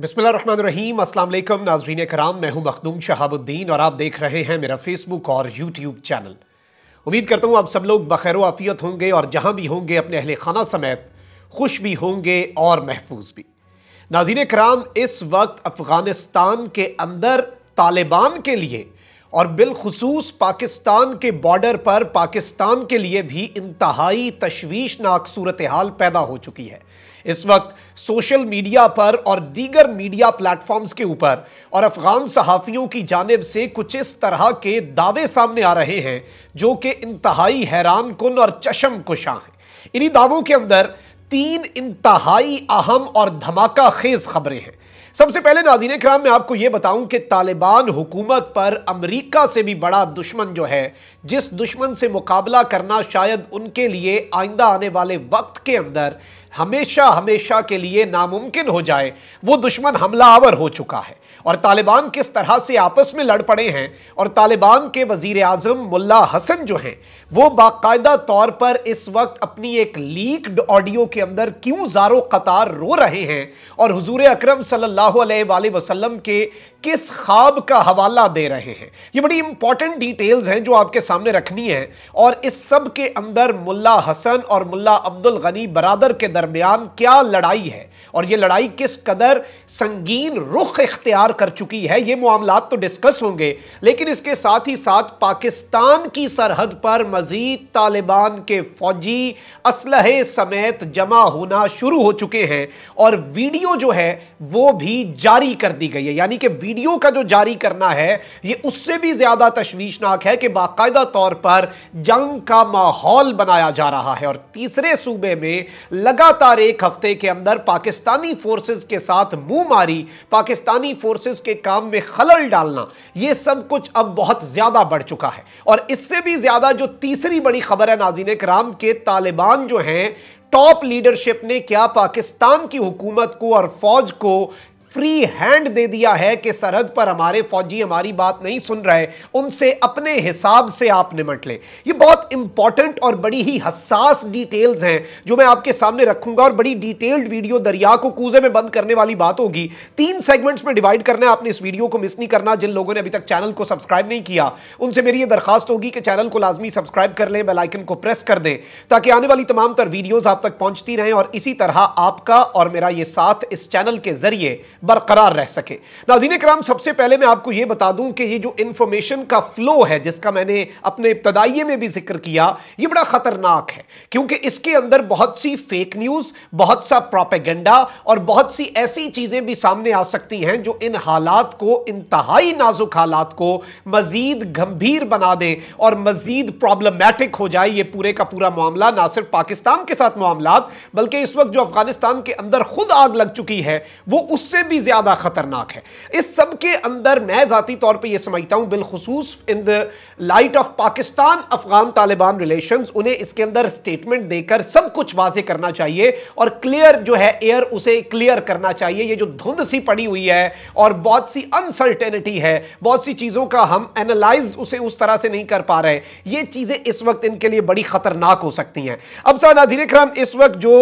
बिस्मिल्लाम अस्सलाम वालेकुम नाजरीन कराम मैं हूं मखदूम शहाबुद्दीन और आप देख रहे हैं मेरा फेसबुक और यूट्यूब चैनल उम्मीद करता हूं आप सब लोग बखैर आफियत होंगे और जहां भी होंगे अपने अहल खाना समेत खुश भी होंगे और महफूज भी नाजीन कराम इस वक्त अफ़गानिस्तान के अंदर तालिबान के लिए और बिलखसूस पाकिस्तान के बॉर्डर पर पाकिस्तान के लिए भी इंतहाई तशवीशनाक सूरत हाल पैदा हो चुकी है इस वक्त सोशल मीडिया पर और दीगर मीडिया प्लेटफॉर्म्स के ऊपर और अफगान सहाफ़ियों की जानब से कुछ इस तरह के दावे सामने आ रहे हैं जो कि इंतहाई हैरान कन और चशम कुशा हैं इन्हीं दावों के अंदर तीन इंतहाई अहम और धमाका खेज खबरें हैं सबसे पहले नाजीन कराम मैं आपको यह बताऊं कि तालिबान हुकूमत पर अमेरिका से भी बड़ा दुश्मन जो है जिस दुश्मन से मुकाबला करना शायद उनके लिए आइंदा आने वाले वक्त के अंदर हमेशा हमेशा के लिए नामुमकिन हो जाए वो दुश्मन हमलावर हो चुका है और तालिबान किस तरह से आपस में लड़ पड़े हैं और तालिबान के वजीर आजम मुला हसन जो हैं वो बाकायदा तौर पर इस वक्त अपनी एक लीकड ऑडियो के अंदर क्यों जारो कतार रो रहे हैं और हजूर अक्रम सल्ला वसलम के किस ख्वाब का हवाला दे रहे हैं ये बड़ी इंपॉर्टेंट डिटेल्स हैं जो आपके सामने रखनी है और इस सब के अंदर मुल्ला हसन और मुल्ला अब्दुल गनी बरादर के दरमियान क्या लड़ाई है और ये लड़ाई किस कदर संगीन रुख इख्तियार कर चुकी है ये मामला तो डिस्कस होंगे लेकिन इसके साथ ही साथ पाकिस्तान की सरहद पर मजीद तालिबान के फौजी असलहे समेत जमा होना शुरू हो चुके हैं और वीडियो जो है वो भी जारी कर दी गई है यानी कि वीडियो का जो जारी करना है ये उससे भी ज्यादा तश्वीशनाक है कि बाकायदा तौर पर जंग का माहौल बनाया जा रहा है और तीसरे सूबे में लगातार एक हफ्ते के अंदर पाकिस्तानी फोर्सेस के साथ मुंह मारी पाकिस्तानी फोर्सेस के काम में खलल डालना यह सब कुछ अब बहुत ज्यादा बढ़ चुका है और इससे भी ज्यादा जो तीसरी बड़ी खबर है नाजीन कराम के तालिबान जो हैं टॉप लीडरशिप ने क्या पाकिस्तान की हुकूमत को और फौज को फ्री हैंड दे दिया है कि सरहद पर हमारे फौजी हमारी बात नहीं सुन रहे उनसे अपने हिसाब से आप निमट लें ये बहुत इंपॉर्टेंट और बड़ी ही हसास डिटेल्स हैं जो मैं आपके सामने रखूंगा और बड़ी डिटेल्ड वीडियो दरिया को कूजे में बंद करने वाली बात होगी तीन सेगमेंट्स में डिवाइड करना है आपने इस वीडियो को मिस नहीं करना जिन लोगों ने अभी तक चैनल को सब्सक्राइब नहीं किया उनसे मेरी यह दरखास्त होगी कि चैनल को लाजमी सब्सक्राइब कर लें बेलाइकन को प्रेस कर दें ताकि आने वाली तमाम तर वीडियोज आप तक पहुंचती रहें और इसी तरह आपका और मेरा ये साथ इस चैनल के जरिए बरकरार रह सके नाजीन कराम सबसे पहले मैं आपको ये बता दूं कि ये जो इन्फॉर्मेशन का फ्लो है जिसका मैंने अपने इब्तदाइये में भी जिक्र किया ये बड़ा ख़तरनाक है क्योंकि इसके अंदर बहुत सी फेक न्यूज़ बहुत सा प्रोपेगेंडा और बहुत सी ऐसी चीज़ें भी सामने आ सकती हैं जो इन हालात को इंतहाई नाजुक हालात को मज़ीद गंभीर बना दें और मज़ीद प्रॉब्लमेटिक हो जाए ये पूरे का पूरा मामला ना सिर्फ पाकिस्तान के साथ मामला बल्कि इस वक्त जो अफगानिस्तान के अंदर खुद आग लग चुकी है वो उससे भी ज़्यादा ख़तरनाक है इस सब के अंदर मैं ज़ाती तौर पे ये समझता हूँ बिलखसूस in the light of Pakistan Afghan Taliban relations उन्हें इसके अंदर स्टेटमेंट देकर सब कुछ वाजे करना चाहिए और क्लियर जो है एयर उसे क्लियर करना चाहिए ये जो धुंध सी पड़ी हुई है और बहुत सी अनसर्टेनिटी है बहुत सी चीज़ों का हम एनालाइज उसे उस तरह से नहीं कर पा रहे ये चीज़ें इस वक्त इनके लिए बड़ी ख़तरनाक हो सकती हैं अब सर नाजीर इस वक्त जो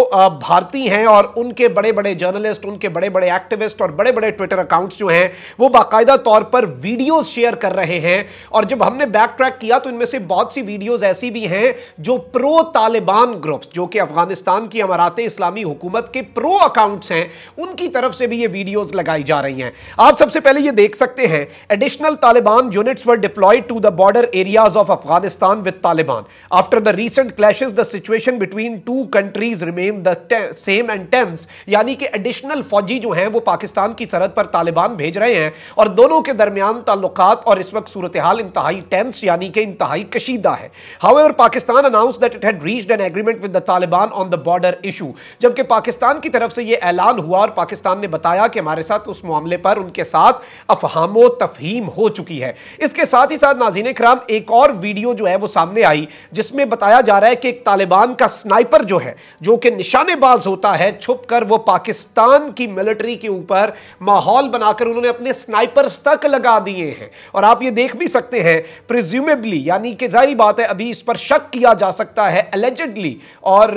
भारतीय हैं और उनके बड़े बड़े जर्नलिस्ट उनके बड़े बड़े एक्टिविस्ट साइंटिस्ट और बड़े बड़े ट्विटर अकाउंट्स जो हैं वो बाकायदा तौर पर वीडियोस शेयर कर रहे हैं और जब हमने बैक ट्रैक किया तो इनमें से बहुत सी वीडियोस ऐसी भी हैं जो प्रो तालिबान ग्रुप्स जो कि अफगानिस्तान की अमारात इस्लामी हुकूमत के प्रो अकाउंट्स हैं उनकी तरफ से भी ये वीडियोज लगाई जा रही हैं आप सबसे पहले ये देख सकते हैं additional Taliban units were deployed to the border areas of Afghanistan with Taliban after the recent clash the situation between two countries remain the same and tense यानी कि एडिशनल फौजी जो हैं वो पाकिस्तान पाकिस्तान की सरहद पर तालिबान भेज रहे हैं और दोनों के दरमियान ताल्लुक और इस वक्त सूरत हाल इंतहाई टेंस यानी कि इंतहाई कशीदा है however Pakistan announce that it had reached an agreement with the Taliban on the border issue जबकि पाकिस्तान की तरफ से यह ऐलान हुआ और पाकिस्तान ने बताया कि हमारे साथ उस मामले पर उनके साथ अफहमो तफहीम हो चुकी है इसके साथ ही साथ नाजीन खराम एक और वीडियो जो है वो सामने आई जिसमें बताया जा रहा है कि एक तालिबान का स्नाइपर जो है जो कि निशानेबाज होता है छुप वो पाकिस्तान की मिलिट्री के ऊपर पर माहौल बनाकर उन्होंने अपने स्नाइपर्स तक लगा दिए हैं और आप ये देख भी सकते हैं प्रिज्यूमेबली यानी कि जारी बात है अभी इस पर शक किया जा सकता है एलिजेडली और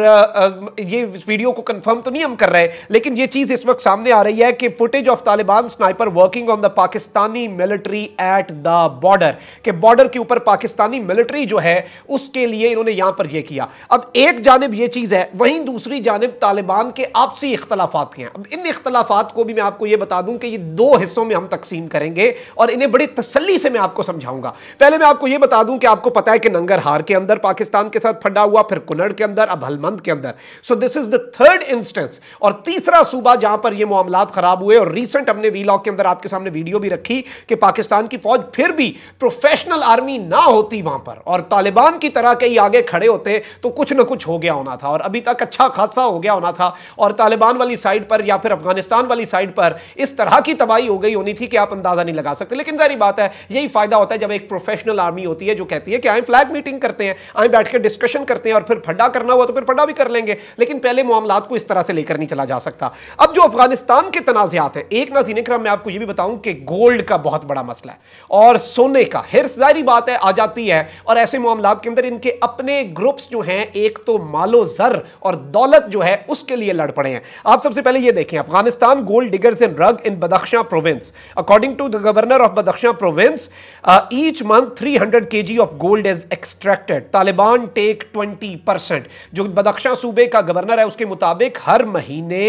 ये वीडियो को कंफर्म तो नहीं हम कर रहे लेकिन ये चीज इस वक्त सामने आ रही है कि footage of Taliban sniper working on the Pakistani military at the border के बॉर्डर के ऊपर पाकिस्तानी मिलिट्री जो है उसके लिए इन्होंने यहां पर यह किया अब एक जानब यह चीज है वहीं दूसरी जानब तालिबान के आपसी इख्तलाफात हैं अब इन इख्तलाफात को भी मैं आपको ये बता दूं कि ये दो हिस्सों में हम तकसीम करेंगे और इन्हें बड़ी तसली से मैं आपको समझाऊंगा पहले मैं आपको ये बता दूं कि आपको पता है कि नंगर हार के अंदर पाकिस्तान के साथ फंडा हुआ फिर कुनड़ के अंदर अब हलमंद के अंदर so this is the third instance और तीसरा सूबा जहां पर यह मामला खराब हुए और रिसेंट हमने वी के अंदर आपके सामने वीडियो भी रखी कि पाकिस्तान की फौज फिर भी प्रोफेशनल आर्मी ना होती वहां पर और तालिबान की तरह कई आगे खड़े होते तो कुछ ना कुछ हो गया होना था और अभी तक अच्छा खासा हो गया होना था और तालिबान वाली साइड पर या फिर अफगानिस्तान वाली साइड पर पर इस तरह की तबाही हो गई होनी थी कि आप अंदाजा नहीं लगा सकते लेकिन जारी बात है यही फायदा होता है जब एक प्रोफेशनल आर्मी होती है जो कहती है कि आए फ्लैग मीटिंग करते हैं आए बैठ कर डिस्कशन करते हैं और फिर फड्डा करना हुआ तो फिर फड्डा भी कर लेंगे लेकिन पहले मामला को इस तरह से लेकर नहीं चला जा सकता अब जो अफगानिस्तान के तनाजियात हैं एक ना जीने क्रम मैं आपको यह भी बताऊं कि गोल्ड का बहुत बड़ा मसला है और सोने का हिरस जारी बात है आ जाती है और ऐसे मामला के अंदर इनके अपने ग्रुप्स जो हैं एक तो मालो जर और दौलत जो है उसके लिए लड़ पड़े हैं आप सबसे पहले यह देखें Afghanistan gold digger dealers in rug in Badakhshan province. According to the governor of Badakhshan province, uh, each month 300 kg of gold is extracted. Taliban take 20%. percent. जो बदख्शां सूबे का गवर्नर है उसके मुताबिक हर महीने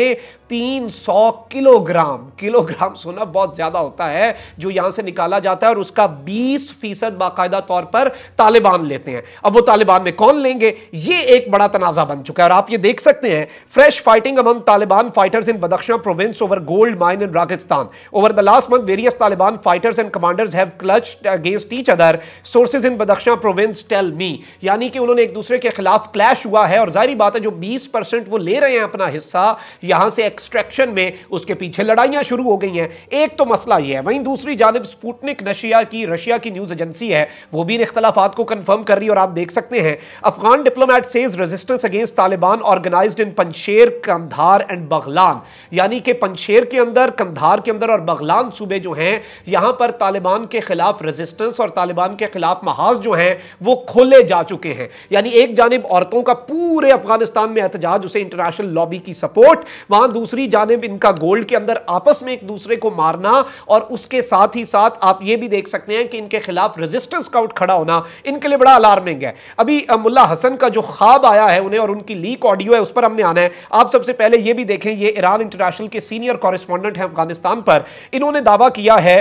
300 किलोग्राम किलोग्राम सोना बहुत ज्यादा होता है जो यहां से निकाला जाता है और उसका 20 फीसद बाकायदा तौर पर तालिबान लेते हैं अब वो तालिबान में कौन लेंगे ये एक बड़ा तनाजा बन चुका है और आप ये देख सकते हैं fresh fighting among Taliban fighters in Badakhshan province over gold gold mine in Rajasthan. Over the last month, various Taliban fighters and commanders have clashed against each other. Sources in Badakhshan province tell me. यानी कि उन्होंने एक दूसरे के खिलाफ clash हुआ है और जारी बात है जो 20 percent वो ले रहे हैं अपना हिस्सा यहाँ से extraction में उसके पीछे लड़ाइयाँ शुरू हो गई हैं एक तो मसला ये है वहीं दूसरी जानब स्पुटनिक नशिया की रशिया की न्यूज एजेंसी है वो भी इन इख्तलाफात को कंफर्म कर रही है और आप देख सकते हैं Afghan diplomat says resistance against Taliban organize in Panjshir Kandahar and Baghlan यानी कि पंशेर के अंदर कंधार के अंदर और बगलान सूबे जो हैं यहाँ पर तालिबान के खिलाफ रेजिस्टेंस और तालिबान के खिलाफ महाज जो हैं वो खोले जा चुके हैं यानी एक जानब औरतों का पूरे अफगानिस्तान में एहतजाज उसे इंटरनेशनल लॉबी की सपोर्ट वहां दूसरी जानब इनका गोल्ड के अंदर आपस में एक दूसरे को मारना और उसके साथ ही साथ आप ये भी देख सकते हैं कि इनके खिलाफ रेजिस्टेंस का उठ खड़ा होना इनके लिए बड़ा अलार्मिंग है अभी मुला हसन का जो खाब आया है उन्हें और उनकी लीक ऑडियो है उस पर हमने आना है आप सबसे पहले यह भी देखें ये ईरान इंटरनेशनल के सीनियर कॉरेस्पॉन्डेंट कॉरेस्पॉन्डेंट है अफगानिस्तान पर इन्होंने दावा किया है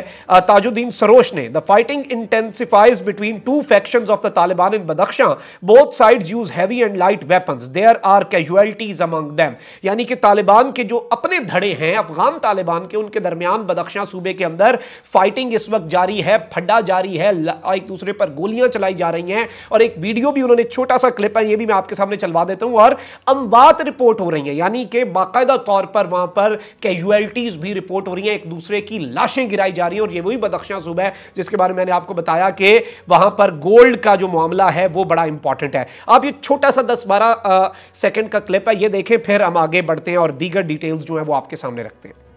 ताजुद्दीन सरोश ने the fighting intensifies between two faction of the Taliban in Badakhshan both side use heavy and light weapon there are casualties among them यानी कि तालिबान के जो अपने धड़े हैं अफगान तालिबान के उनके दरमियान बदख्शां सूबे के अंदर फाइटिंग इस वक्त जारी है फड्डा जारी है एक दूसरे पर गोलियां चलाई जा रही हैं और एक वीडियो भी उन्होंने छोटा सा क्लिप है ये भी मैं आपके सामने चलवा देता हूं और अमवात रिपोर्ट हो रही है यानी कि बाकायदा तौर पर वहां पर कैजुअल कैजुअलिटीज भी रिपोर्ट हो रही हैं एक दूसरे की लाशें गिराई जा रही हैं और ये वही बदख्शां सूबा है जिसके बारे में मैंने आपको बताया कि वहां पर गोल्ड का जो मामला है वो बड़ा इंपॉर्टेंट है आप ये छोटा सा दस बारह सेकेंड का क्लिप है ये देखें फिर हम आगे बढ़ते हैं और दीगर डिटेल्स जो है वो आपके सामने रखते हैं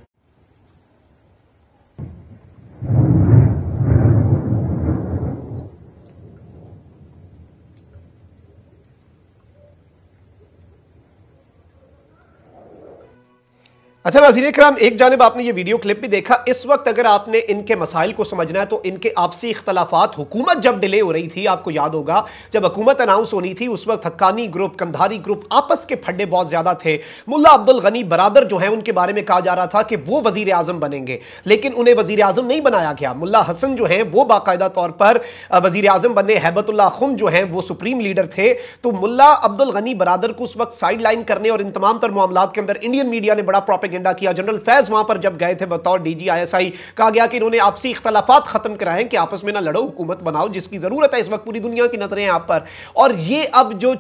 अच्छा नजीर कराम एक जानब आपने ये वीडियो क्लिप भी देखा इस वक्त अगर आपने इनके मसाइल को समझना है तो इनके आपसी इख्तलाफात हुकूमत जब डिले हो रही थी आपको याद होगा जब हुकूमत अनाउंस होनी थी उस वक्त हक्कानी ग्रुप कंधारी ग्रुप आपस के फड्डे बहुत ज़्यादा थे मुला अब्दुल गनी बरदर जो है उनके बारे में कहा जा रहा था कि वो वजीर आजम बनेंगे लेकिन उन्हें वजीर अजम नहीं बनाया गया मुला हसन जो है वो बाकायदा तौर पर वजीर अजम बने हैबतुल्ला खुम जो है वो सुप्रीम लीडर थे तो मुला अब्दुल गनी बरदर को उस वक्त साइड लाइन करने और इन तमाम तर मामला के अंदर इंडियन मीडिया ने बड़ा प्रॉपिक एजेंडा किया जनरल फैज वहां पर जब गए थे बतौर डीजी आईएसआई कहा गया कि इन्होंने आपसी इख्तलाफा खत्म कराएं कि आपस में ना लड़ो हुकूमत बनाओ जिसकी जरूरत है इस वक्त पूरी दुनिया की नजरें आप पर और ये अब जो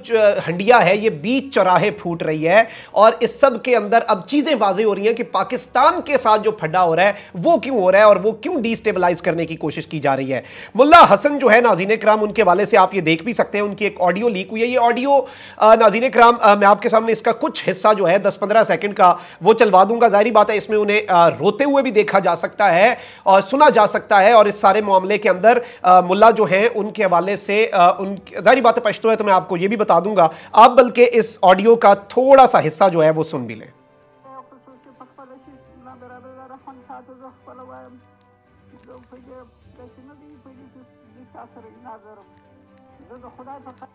हंडिया है ये बीच चौराहे फूट रही है और इस सब के अंदर अब चीजें वाजे हो रही हैं कि पाकिस्तान के साथ जो फड्डा हो रहा है वो क्यों हो रहा है और वो क्यों डिस्टेबलाइज करने की कोशिश की जा रही है मुला हसन जो है नाजीन कराम उनके वाले से आप ये देख भी सकते हैं उनकी एक ऑडियो लीक हुई है ये ऑडियो नाजीन कराम मैं आपके सामने इसका कुछ हिस्सा जो है दस पंद्रह सेकेंड का वो चलवा बता दूंगा जाहिर बात है इसमें उन्हें रोते हुए भी देखा जा सकता है और सुना जा सकता है और इस सारे मामले के अंदर मुल्ला जो हैं उनके हवाले से उन जाहिर बात है पश्तो है तो मैं आपको ये भी बता दूंगा आप बल्कि इस ऑडियो का थोड़ा सा हिस्सा जो है वो सुन भी लें ना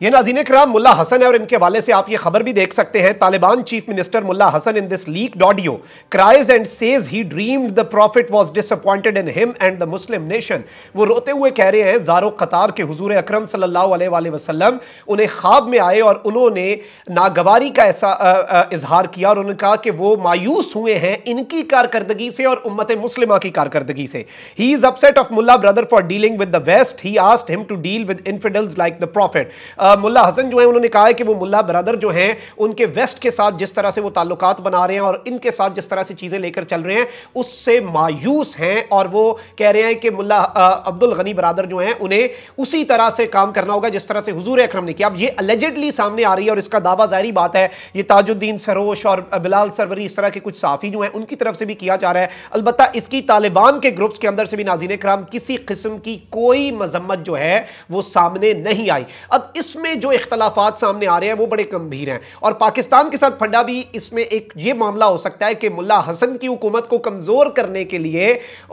ये नाजीन कराम मुला हसन है और इनके वाले से आप ये खबर भी देख सकते हैं Taliban chief minister Mullah Hasan in this leak audio cries and says he dreamed the prophet was disappointed in him and the Muslim nation वो रोते हुए कह रहे हैं जारो कतार के हजूर अक्रम सल्लल्लाहु अलैहि उन्हें ख्वाब में आए और उन्होंने नागवारी का ऐसा इजहार किया और उन्होंने कहा कि वो मायूस हुए हैं इनकी कारकर्दगी से और उम्मत मुस्लिमा की कारकर्दगी से he is upset of Mullah brother for dealing with the west he asked him to deal with infidels like the prophet uh, Mullah Hasan जो है उन्होंने कहा है कि वो मुल्ला ब्रदर जो हैं उनके वेस्ट के साथ जिस तरह से वो ताल्लुक बना रहे हैं और इनके साथ जिस तरह से चीज़ें लेकर चल रहे हैं उससे मायूस हैं और वो कह रहे हैं कि मुला अब्दुल गनी बरदर जो हैं उन्हें उसी तरह से काम करना होगा जिस तरह से हजूर अक्रम ने किया अब ये अलेजडली सामने आ रही है और इसका दावा जाहरी बात है ये ताजुद्दीन सरोश और बिलाल सरवरी इस तरह के कुछ साफ़ी जो हैं उनकी तरफ से भी किया जा रहा है अलबत् इसकी तालिबान के ग्रुप्स के अंदर से भी नाजीन कराम किसी किस्म की कोई मजम्मत जो है वो सामने नहीं भी आई अब इसमें जो इख्तलाफात सामने आ रहे हैं वो बड़े गंभीर हैं और पाकिस्तान के साथ फंडा भी इसमें एक ये मामला हो सकता है कि मुला हसन की हुकूमत को कमज़ोर करने के लिए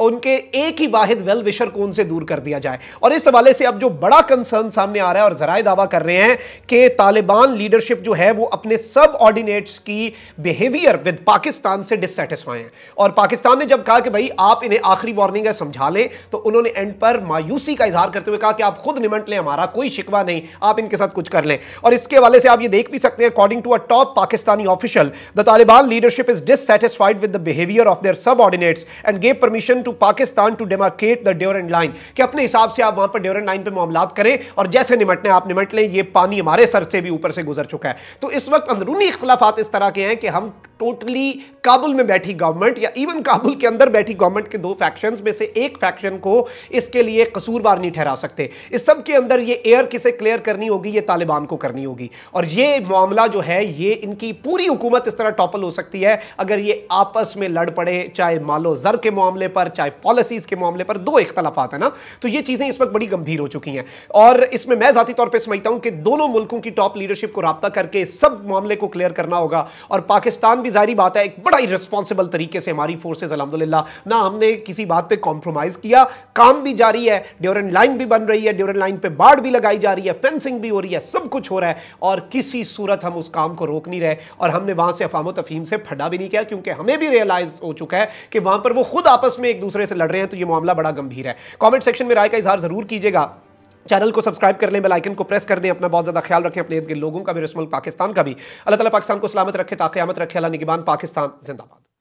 उनके एक ही वाहिद वेल विशर को उनसे दूर कर दिया जाए और इस हवाले से अब जो बड़ा कंसर्न सामने आ रहा है और जराए दावा कर रहे हैं कि तालिबान लीडरशिप जो है वो अपने सब ऑर्डिनेट्स की बिहेवियर विद पाकिस्तान से डिससेटिस्फाई हैं और पाकिस्तान ने जब कहा कि भाई आप इन्हें आखिरी वार्निंग है समझा लें तो उन्होंने एंड पर मायूसी का इजहार करते हुए कहा कि आप खुद निमट लें हमारा कोई शिक शिकवा नहीं आप इनके साथ कुछ कर लें और इसके वाले से आप ये देख भी सकते हैं according to a top Pakistani official the Taliban leadership is dissatisfied with the behaviour of their subordinates and gave permission to Pakistan to demarcate the Durand line कि अपने हिसाब से आप वहां पर ड्योरेंट लाइन पर मामला करें और जैसे निमटने आप निमट लें ये पानी हमारे सर से भी ऊपर से गुजर चुका है तो इस वक्त अंदरूनी इख्लाफात इस तरह के हैं कि हम टोटली काबुल में बैठी गवर्नमेंट या इवन काबुल के अंदर बैठी गवर्नमेंट के दो फैक्शंस में से एक फैक्शन को इसके लिए कसूरवार नहीं ठहरा सकते इस सब के अंदर ये एयर किसे क्लियर करनी होगी ये तालिबान को करनी होगी और ये मामला जो है ये इनकी पूरी हुकूमत इस तरह टॉपल हो सकती है अगर ये आपस में लड़ पड़े चाहे मालो जर के मामले पर चाहे पॉलिसीज के मामले पर दो इख्तलाफात है ना तो ये चीज़ें इस वक्त बड़ी गंभीर हो चुकी हैं और इसमें मैं ज़ाती तौर पर समझता हूं कि दोनों मुल्कों की टॉप लीडरशिप को रबता करके सब मामले को क्लियर करना होगा और पाकिस्तान भी जारी बात है एक बड़ा ही रिस्पॉन्सिबल तरीके से हमारी फोर्सेज अलहमदिल्ला ना हमने किसी बात पर कॉम्प्रोमाइज़ किया काम भी जारी है ड्योरन लाइन भी बन रही है ड्योरन लाइन पर बाढ़ भी लगाई जा रही है फेंसिंग भी हो रही है सब कुछ हो रहा है और किसी सूरत हम उस काम को रोक नहीं रहे और हमने वहां से अफाम तफीम से फटा भी नहीं किया क्योंकि हमें भी रियलाइज हो चुका है कि वहां पर वो खुद आपस में एक दूसरे से लड़ रहे हैं तो ये मामला बड़ा गंभीर है कॉमेंट सेक्शन में राय का इजहार ज़रूर कीजिएगा चैनल को सब्सक्राइब कर लें बेल आइकन को प्रेस कर दें अपना बहुत ज़्यादा ख्याल रखें अपने इर्द गिर्द लोगों का भी मुल्क पाकिस्तान का भी अल्लाह ताला पाकिस्तान को सलामत रखे ताकि आमत रखे अल्लाह निगबान पाकिस्तान जिंदाबाद